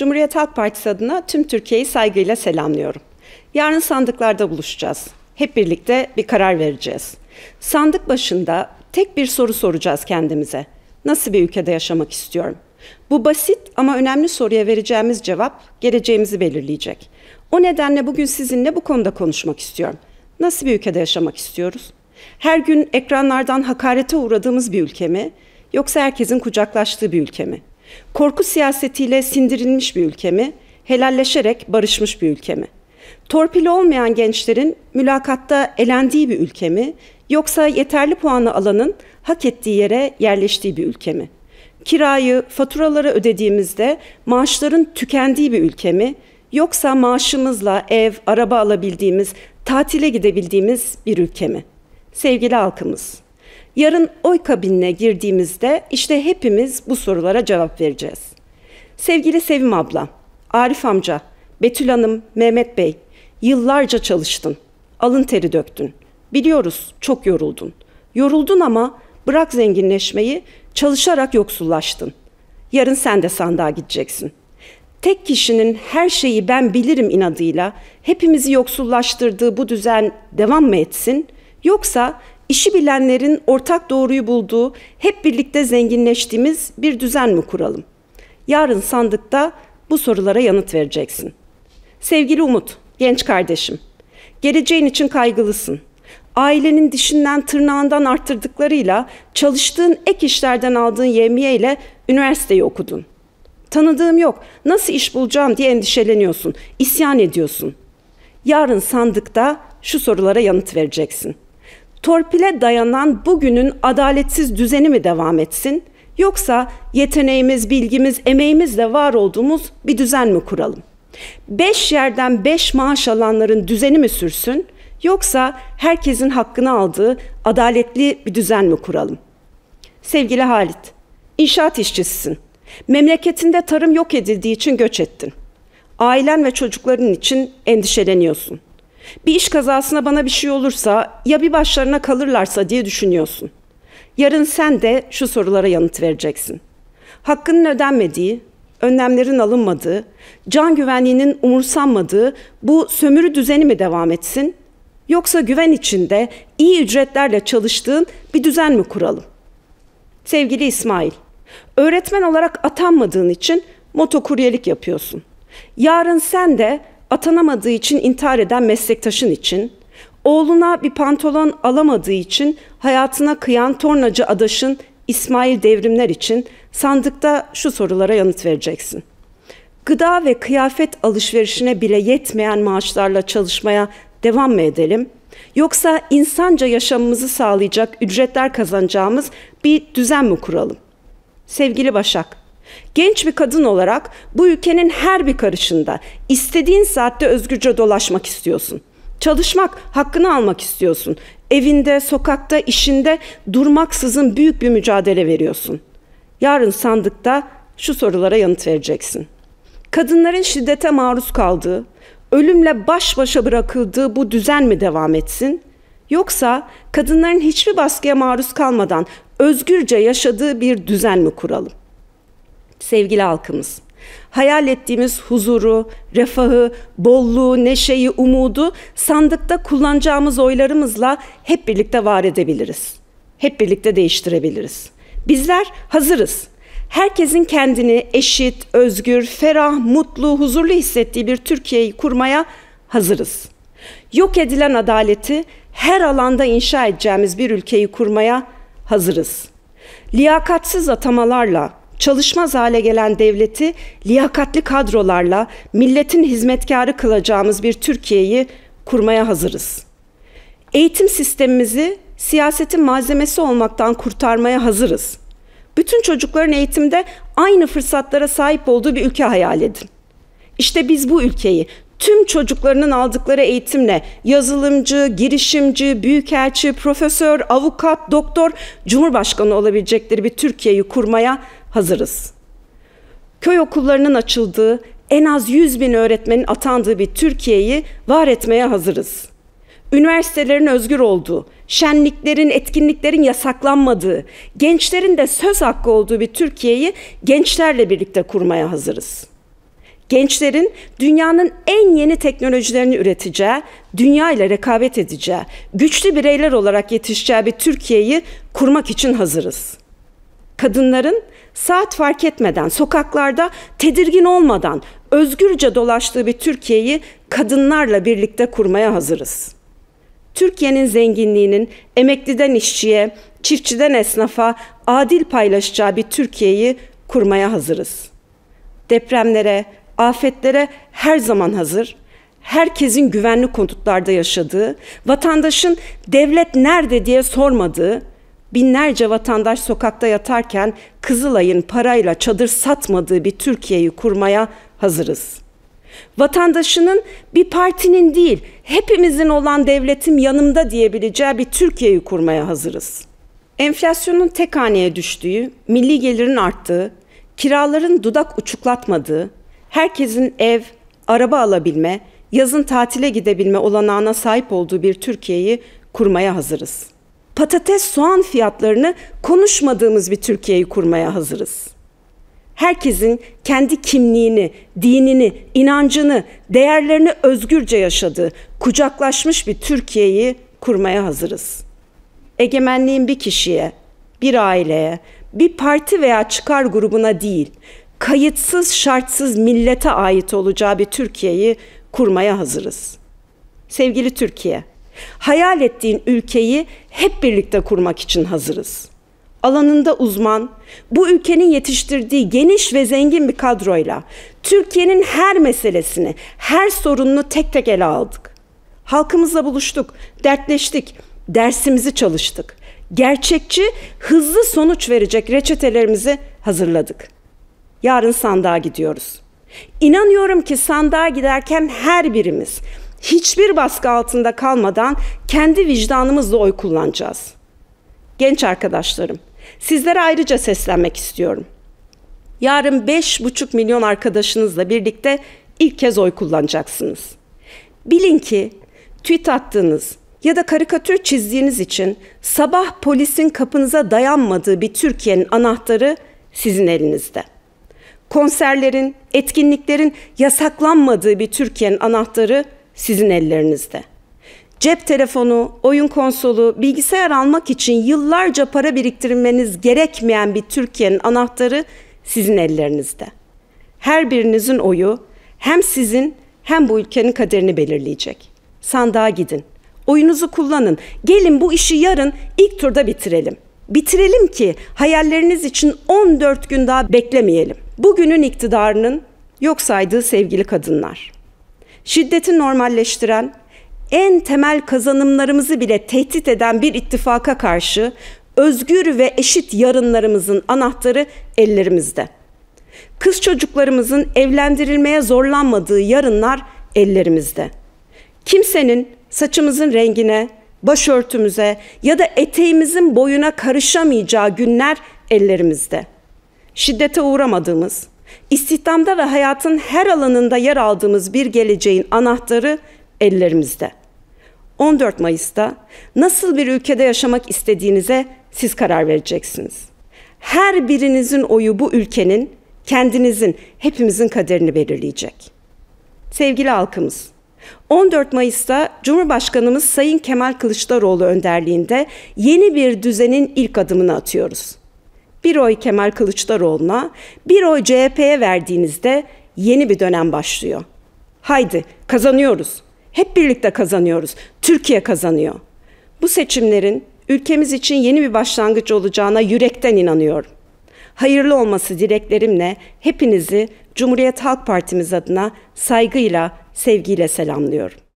Cumhuriyet Halk Partisi adına tüm Türkiye'yi saygıyla selamlıyorum. Yarın sandıklarda buluşacağız. Hep birlikte bir karar vereceğiz. Sandık başında tek bir soru soracağız kendimize. Nasıl bir ülkede yaşamak istiyorum? Bu basit ama önemli soruya vereceğimiz cevap geleceğimizi belirleyecek. O nedenle bugün sizinle bu konuda konuşmak istiyorum. Nasıl bir ülkede yaşamak istiyoruz? Her gün ekranlardan hakarete uğradığımız bir ülke mi? Yoksa herkesin kucaklaştığı bir ülke mi? Korku siyasetiyle sindirilmiş bir ülke mi? Helalleşerek barışmış bir ülke mi? Torpili olmayan gençlerin mülakatta elendiği bir ülke mi? Yoksa yeterli puanı alanın hak ettiği yere yerleştiği bir ülke mi? Kirayı, faturaları ödediğimizde maaşların tükendiği bir ülke mi? Yoksa maaşımızla ev, araba alabildiğimiz, tatile gidebildiğimiz bir ülke mi? Sevgili halkımız, Yarın oy kabinine girdiğimizde işte hepimiz bu sorulara cevap vereceğiz. Sevgili Sevim abla, Arif amca, Betül Hanım, Mehmet Bey, yıllarca çalıştın. Alın teri döktün. Biliyoruz çok yoruldun. Yoruldun ama bırak zenginleşmeyi, çalışarak yoksullaştın. Yarın sen de sandığa gideceksin. Tek kişinin her şeyi ben bilirim inadıyla hepimizi yoksullaştırdığı bu düzen devam mı etsin? Yoksa işi bilenlerin ortak doğruyu bulduğu, hep birlikte zenginleştiğimiz bir düzen mi kuralım? Yarın sandıkta bu sorulara yanıt vereceksin. Sevgili Umut, genç kardeşim, geleceğin için kaygılısın. Ailenin dişinden tırnağından arttırdıklarıyla, çalıştığın ek işlerden aldığın yemiye ile üniversiteyi okudun. Tanıdığım yok, nasıl iş bulacağım diye endişeleniyorsun, isyan ediyorsun. Yarın sandıkta şu sorulara yanıt vereceksin.'' torpile dayanan bugünün adaletsiz düzeni mi devam etsin yoksa yeteneğimiz, bilgimiz, emeğimizle var olduğumuz bir düzen mi kuralım? Beş yerden beş maaş alanların düzeni mi sürsün yoksa herkesin hakkını aldığı adaletli bir düzen mi kuralım? Sevgili Halit, inşaat işçisisin. Memleketinde tarım yok edildiği için göç ettin. Ailen ve çocukların için endişeleniyorsun. Bir iş kazasına bana bir şey olursa ya bir başlarına kalırlarsa diye düşünüyorsun. Yarın sen de şu sorulara yanıt vereceksin. Hakkının ödenmediği, önlemlerin alınmadığı, can güvenliğinin umursanmadığı bu sömürü düzeni mi devam etsin? Yoksa güven içinde iyi ücretlerle çalıştığın bir düzen mi kuralım? Sevgili İsmail, öğretmen olarak atanmadığın için motokuryelik yapıyorsun. Yarın sen de atanamadığı için intihar eden meslektaşın için, oğluna bir pantolon alamadığı için hayatına kıyan tornacı adaşın İsmail Devrimler için sandıkta şu sorulara yanıt vereceksin. Gıda ve kıyafet alışverişine bile yetmeyen maaşlarla çalışmaya devam mı edelim? Yoksa insanca yaşamımızı sağlayacak ücretler kazanacağımız bir düzen mi kuralım? Sevgili Başak, Genç bir kadın olarak bu ülkenin her bir karışında istediğin saatte özgürce dolaşmak istiyorsun. Çalışmak, hakkını almak istiyorsun. Evinde, sokakta, işinde durmaksızın büyük bir mücadele veriyorsun. Yarın sandıkta şu sorulara yanıt vereceksin. Kadınların şiddete maruz kaldığı, ölümle baş başa bırakıldığı bu düzen mi devam etsin? Yoksa kadınların hiçbir baskıya maruz kalmadan özgürce yaşadığı bir düzen mi kuralım? sevgili halkımız. Hayal ettiğimiz huzuru, refahı, bolluğu, neşeyi, umudu sandıkta kullanacağımız oylarımızla hep birlikte var edebiliriz. Hep birlikte değiştirebiliriz. Bizler hazırız. Herkesin kendini eşit, özgür, ferah, mutlu, huzurlu hissettiği bir Türkiye'yi kurmaya hazırız. Yok edilen adaleti her alanda inşa edeceğimiz bir ülkeyi kurmaya hazırız. Liyakatsız atamalarla, çalışmaz hale gelen devleti liyakatli kadrolarla milletin hizmetkarı kılacağımız bir Türkiye'yi kurmaya hazırız. Eğitim sistemimizi siyasetin malzemesi olmaktan kurtarmaya hazırız. Bütün çocukların eğitimde aynı fırsatlara sahip olduğu bir ülke hayal edin. İşte biz bu ülkeyi tüm çocuklarının aldıkları eğitimle yazılımcı, girişimci, büyükelçi, profesör, avukat, doktor, cumhurbaşkanı olabilecekleri bir Türkiye'yi kurmaya hazırız. Köy okullarının açıldığı, en az 100 bin öğretmenin atandığı bir Türkiye'yi var etmeye hazırız. Üniversitelerin özgür olduğu, şenliklerin, etkinliklerin yasaklanmadığı, gençlerin de söz hakkı olduğu bir Türkiye'yi gençlerle birlikte kurmaya hazırız. Gençlerin dünyanın en yeni teknolojilerini üreteceği, dünya ile rekabet edeceği, güçlü bireyler olarak yetişeceği bir Türkiye'yi kurmak için hazırız. Kadınların saat fark etmeden, sokaklarda tedirgin olmadan özgürce dolaştığı bir Türkiye'yi kadınlarla birlikte kurmaya hazırız. Türkiye'nin zenginliğinin emekliden işçiye, çiftçiden esnafa adil paylaşacağı bir Türkiye'yi kurmaya hazırız. Depremlere, afetlere her zaman hazır, herkesin güvenli konutlarda yaşadığı, vatandaşın devlet nerede diye sormadığı, binlerce vatandaş sokakta yatarken Kızılay'ın parayla çadır satmadığı bir Türkiye'yi kurmaya hazırız. Vatandaşının bir partinin değil, hepimizin olan devletim yanımda diyebileceği bir Türkiye'yi kurmaya hazırız. Enflasyonun tek haneye düştüğü, milli gelirin arttığı, kiraların dudak uçuklatmadığı, herkesin ev, araba alabilme, yazın tatile gidebilme olanağına sahip olduğu bir Türkiye'yi kurmaya hazırız patates, soğan fiyatlarını konuşmadığımız bir Türkiye'yi kurmaya hazırız. Herkesin kendi kimliğini, dinini, inancını, değerlerini özgürce yaşadığı, kucaklaşmış bir Türkiye'yi kurmaya hazırız. Egemenliğin bir kişiye, bir aileye, bir parti veya çıkar grubuna değil, kayıtsız şartsız millete ait olacağı bir Türkiye'yi kurmaya hazırız. Sevgili Türkiye, Hayal ettiğin ülkeyi hep birlikte kurmak için hazırız. Alanında uzman, bu ülkenin yetiştirdiği geniş ve zengin bir kadroyla Türkiye'nin her meselesini, her sorununu tek tek ele aldık. Halkımızla buluştuk, dertleştik, dersimizi çalıştık. Gerçekçi, hızlı sonuç verecek reçetelerimizi hazırladık. Yarın sandığa gidiyoruz. İnanıyorum ki sandığa giderken her birimiz hiçbir baskı altında kalmadan kendi vicdanımızla oy kullanacağız. Genç arkadaşlarım, sizlere ayrıca seslenmek istiyorum. Yarın 5,5 milyon arkadaşınızla birlikte ilk kez oy kullanacaksınız. Bilin ki tweet attığınız ya da karikatür çizdiğiniz için sabah polisin kapınıza dayanmadığı bir Türkiye'nin anahtarı sizin elinizde. Konserlerin, etkinliklerin yasaklanmadığı bir Türkiye'nin anahtarı sizin ellerinizde. Cep telefonu, oyun konsolu, bilgisayar almak için yıllarca para biriktirmeniz gerekmeyen bir Türkiye'nin anahtarı sizin ellerinizde. Her birinizin oyu hem sizin hem bu ülkenin kaderini belirleyecek. Sandığa gidin. Oyunuzu kullanın. Gelin bu işi yarın ilk turda bitirelim. Bitirelim ki hayalleriniz için 14 gün daha beklemeyelim. Bugünün iktidarının yok saydığı sevgili kadınlar şiddeti normalleştiren, en temel kazanımlarımızı bile tehdit eden bir ittifaka karşı özgür ve eşit yarınlarımızın anahtarı ellerimizde. Kız çocuklarımızın evlendirilmeye zorlanmadığı yarınlar ellerimizde. Kimsenin saçımızın rengine, başörtümüze ya da eteğimizin boyuna karışamayacağı günler ellerimizde. Şiddete uğramadığımız, İstihdamda ve hayatın her alanında yer aldığımız bir geleceğin anahtarı ellerimizde. 14 Mayıs'ta nasıl bir ülkede yaşamak istediğinize siz karar vereceksiniz. Her birinizin oyu bu ülkenin, kendinizin, hepimizin kaderini belirleyecek. Sevgili halkımız, 14 Mayıs'ta Cumhurbaşkanımız Sayın Kemal Kılıçdaroğlu önderliğinde yeni bir düzenin ilk adımını atıyoruz bir oy Kemal Kılıçdaroğlu'na, bir oy CHP'ye verdiğinizde yeni bir dönem başlıyor. Haydi kazanıyoruz. Hep birlikte kazanıyoruz. Türkiye kazanıyor. Bu seçimlerin ülkemiz için yeni bir başlangıç olacağına yürekten inanıyorum. Hayırlı olması dileklerimle hepinizi Cumhuriyet Halk Partimiz adına saygıyla, sevgiyle selamlıyorum.